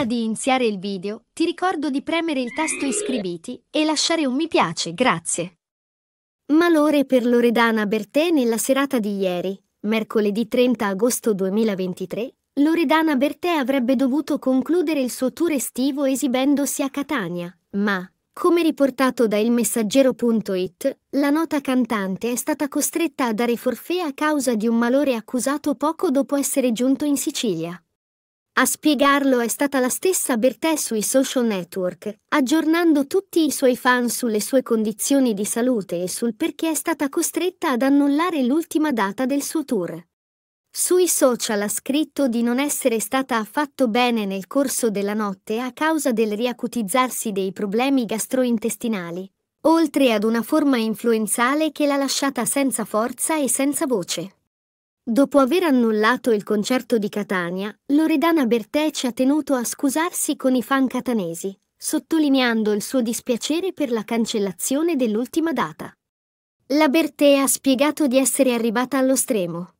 Prima di iniziare il video, ti ricordo di premere il tasto iscriviti e lasciare un mi piace, grazie. Malore per Loredana Bertè nella serata di ieri, mercoledì 30 agosto 2023, Loredana Bertè avrebbe dovuto concludere il suo tour estivo esibendosi a Catania, ma, come riportato da ilmessaggero.it, la nota cantante è stata costretta a dare forfè a causa di un malore accusato poco dopo essere giunto in Sicilia. A spiegarlo è stata la stessa Bertè sui social network, aggiornando tutti i suoi fan sulle sue condizioni di salute e sul perché è stata costretta ad annullare l'ultima data del suo tour. Sui social ha scritto di non essere stata affatto bene nel corso della notte a causa del riacutizzarsi dei problemi gastrointestinali, oltre ad una forma influenzale che l'ha lasciata senza forza e senza voce. Dopo aver annullato il concerto di Catania, Loredana Bertè ci ha tenuto a scusarsi con i fan catanesi, sottolineando il suo dispiacere per la cancellazione dell'ultima data. La Bertè ha spiegato di essere arrivata allo stremo,